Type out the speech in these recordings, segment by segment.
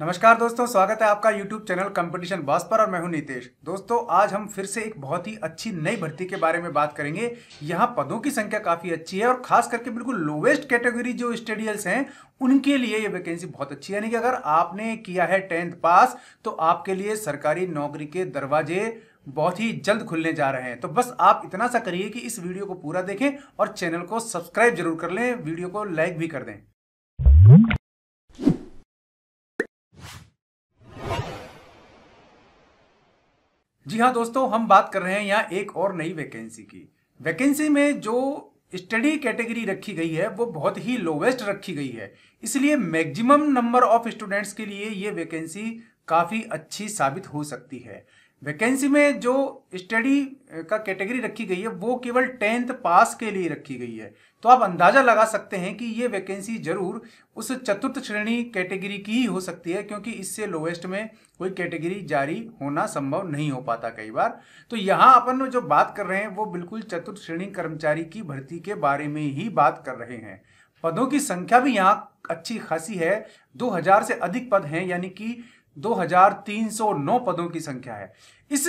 नमस्कार दोस्तों स्वागत है आपका YouTube चैनल कंपटीशन बॉस पर और मैं हूं नीतेश दोस्तों आज हम फिर से एक बहुत ही अच्छी नई भर्ती के बारे में बात करेंगे यहाँ पदों की संख्या काफ़ी अच्छी है और खास करके बिल्कुल लोवेस्ट कैटेगरी जो स्टेडियल्स हैं उनके लिए ये वैकेंसी बहुत अच्छी है यानी कि अगर आपने किया है टेंथ पास तो आपके लिए सरकारी नौकरी के दरवाजे बहुत ही जल्द खुलने जा रहे हैं तो बस आप इतना सा करिए कि इस वीडियो को पूरा देखें और चैनल को सब्सक्राइब जरूर कर लें वीडियो को लाइक भी कर दें जी हाँ दोस्तों हम बात कर रहे हैं यहाँ एक और नई वैकेंसी की वैकेंसी में जो स्टडी कैटेगरी रखी गई है वो बहुत ही लोवेस्ट रखी गई है इसलिए मैक्सिमम नंबर ऑफ स्टूडेंट्स के लिए ये वैकेंसी काफ़ी अच्छी साबित हो सकती है वैकेंसी में जो स्टडी का कैटेगरी रखी गई है वो केवल टेंथ पास के लिए रखी गई है तो आप अंदाज़ा लगा सकते हैं कि ये वैकेंसी जरूर उस चतुर्थ श्रेणी कैटेगरी की ही हो सकती है क्योंकि इससे लोवेस्ट में कोई कैटेगरी जारी होना संभव नहीं हो पाता कई बार तो यहाँ अपन जो बात कर रहे हैं वो बिल्कुल चतुर्थ श्रेणी कर्मचारी की भर्ती के बारे में ही बात कर रहे हैं पदों की संख्या भी यहाँ अच्छी खासी है 2000 से अधिक पद हैं यानी कि 2309 पदों की संख्या है इस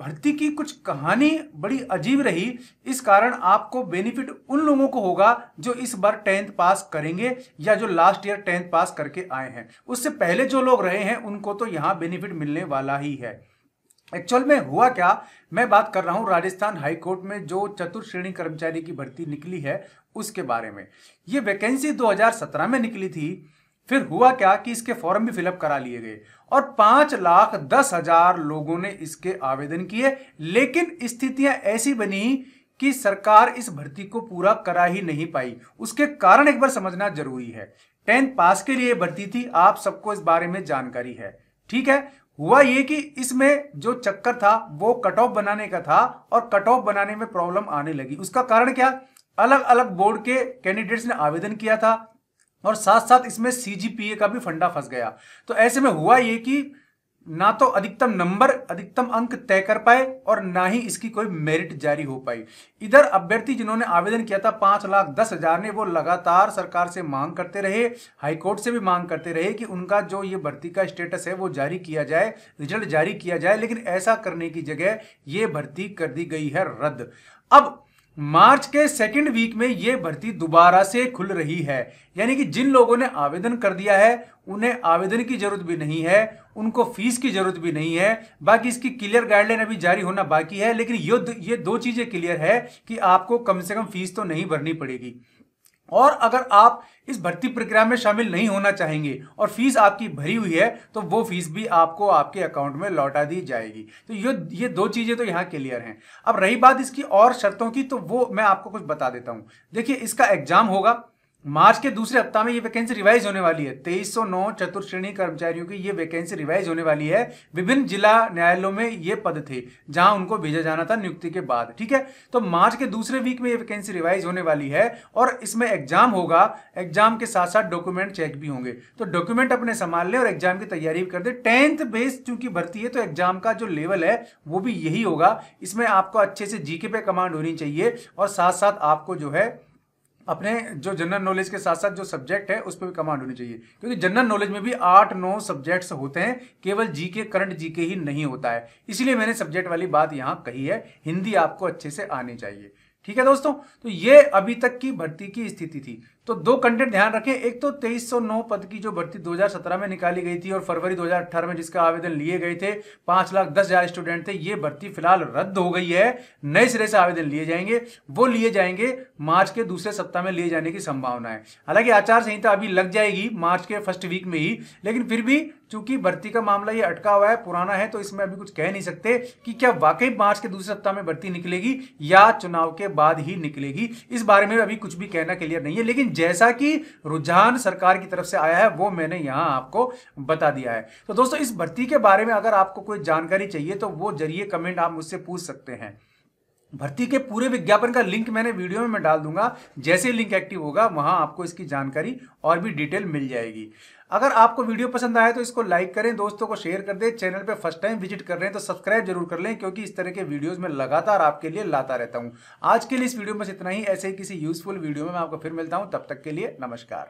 भर्ती की कुछ कहानी बड़ी अजीब रही इस कारण आपको बेनिफिट उन लोगों को होगा जो इस बार टेंथ पास करेंगे या जो लास्ट ईयर टेंथ पास करके आए हैं उससे पहले जो लोग रहे हैं उनको तो यहाँ बेनिफिट मिलने वाला ही है एक्चुअल में हुआ क्या मैं बात कर रहा हूँ राजस्थान हाईकोर्ट में जो चतुर्थ श्रेणी कर्मचारी की भर्ती निकली है उसके बारे में ये वैकेंसी 2017 में निकली थी फिर हुआ क्या कि इसके फॉर्म भी फिलअप करा लिए गए और पांच लाख दस हजार लोगों ने इसके आवेदन किए लेकिन स्थितियां ऐसी बनी कि सरकार इस भर्ती को पूरा करा ही नहीं पाई उसके कारण एक बार समझना जरूरी है टेंथ पास के लिए भर्ती थी आप सबको इस बारे में जानकारी है ठीक है हुआ ये कि इसमें जो चक्कर था वो कट ऑफ बनाने का था और कट ऑफ बनाने में प्रॉब्लम आने लगी उसका कारण क्या अलग अलग बोर्ड के कैंडिडेट्स ने आवेदन किया था और साथ साथ इसमें सीजीपीए का भी फंडा फंस गया तो ऐसे में हुआ ये कि ना तो अधिकतम नंबर अधिकतम अंक तय कर पाए और ना ही इसकी कोई मेरिट जारी हो पाई इधर अभ्यर्थी जिन्होंने आवेदन किया था पांच लाख दस हजार ने वो लगातार सरकार से मांग करते रहे हाईकोर्ट से भी मांग करते रहे कि उनका जो ये भर्ती का स्टेटस है वो जारी किया जाए रिजल्ट जारी किया जाए लेकिन ऐसा करने की जगह ये भर्ती कर दी गई है रद्द अब मार्च के सेकेंड वीक में ये भर्ती दोबारा से खुल रही है यानी कि जिन लोगों ने आवेदन कर दिया है उन्हें आवेदन की जरूरत भी नहीं है उनको फीस की जरूरत भी नहीं है बाकी इसकी क्लियर गाइडलाइन अभी जारी होना बाकी है लेकिन ये ये दो चीज़ें क्लियर है कि आपको कम से कम फीस तो नहीं भरनी पड़ेगी और अगर आप इस भर्ती प्रक्रिया में शामिल नहीं होना चाहेंगे और फीस आपकी भरी हुई है तो वो फीस भी आपको आपके अकाउंट में लौटा दी जाएगी तो ये ये दो चीज़ें तो यहाँ क्लियर हैं अब रही बात इसकी और शर्तों की तो वो मैं आपको कुछ बता देता हूँ देखिए इसका एग्जाम होगा मार्च के दूसरे हफ्ता में ये वैकेंसी रिवाइज होने वाली है 2309 चतुर्थ श्रेणी कर्मचारियों की ये वैकेंसी रिवाइज होने वाली है विभिन्न जिला न्यायालयों में ये पद थे जहां उनको भेजा जाना था नियुक्ति के बाद ठीक है तो मार्च के दूसरे वीक में ये वैकेंसी रिवाइज होने वाली है और इसमें एग्जाम होगा एग्जाम के साथ साथ डॉक्यूमेंट चेक भी होंगे तो डॉक्यूमेंट अपने संभाल लें और एग्जाम की तैयारी भी कर दे टेंथ बेस चूंकि भर्ती है तो एग्जाम का जो लेवल है वो भी यही होगा इसमें आपको अच्छे से जीके पे कमांड होनी चाहिए और साथ साथ आपको जो है अपने जो जनरल नॉलेज के साथ साथ जो सब्जेक्ट है उस पर भी कमांड होनी चाहिए क्योंकि जनरल नॉलेज में भी आठ नौ सब्जेक्ट्स होते हैं केवल जीके करंट जीके ही नहीं होता है इसीलिए मैंने सब्जेक्ट वाली बात यहाँ कही है हिंदी आपको अच्छे से आनी चाहिए ठीक है दोस्तों तो ये अभी तक की भर्ती की स्थिति थी तो दो कंटेंट ध्यान रखें एक तो 2309 पद की जो भर्ती 2017 में निकाली गई थी और फरवरी 2018 में जिसका आवेदन लिए गए थे पांच लाख दस हजार स्टूडेंट थे ये भर्ती फिलहाल रद्द हो गई है नए सिरे से आवेदन लिए जाएंगे वो लिए जाएंगे मार्च के दूसरे सप्ताह में लिए जाने की संभावना है हालांकि आचार संहिता अभी लग जाएगी मार्च के फर्स्ट वीक में ही लेकिन फिर भी चूंकि भर्ती का मामला ये अटका हुआ है पुराना है तो इसमें अभी कुछ कह नहीं सकते कि क्या वाकई मार्च के दूसरे सप्ताह में भर्ती निकलेगी या चुनाव के बाद ही निकलेगी इस बारे में अभी कुछ भी कहना क्लियर नहीं है लेकिन जैसा कि रुझान सरकार की तरफ से आया है वो मैंने यहाँ आपको बता दिया है तो दोस्तों इस भर्ती के बारे में अगर आपको कोई जानकारी चाहिए तो वो जरिए कमेंट आप मुझसे पूछ सकते हैं भर्ती के पूरे विज्ञापन का लिंक मैंने वीडियो में मैं डाल दूंगा जैसे लिंक एक्टिव होगा वहां आपको इसकी जानकारी और भी डिटेल मिल जाएगी अगर आपको वीडियो पसंद आए तो इसको लाइक करें दोस्तों को शेयर कर दें चैनल पे फर्स्ट टाइम विजिट कर रहे हैं तो सब्सक्राइब जरूर कर लें क्योंकि इस तरह के वीडियोस में लगातार आपके लिए लाता रहता हूं आज के लिए इस वीडियो में इतना ही ऐसे ही किसी यूजफुल वीडियो में मैं आपको फिर मिलता हूं तब तक के लिए नमस्कार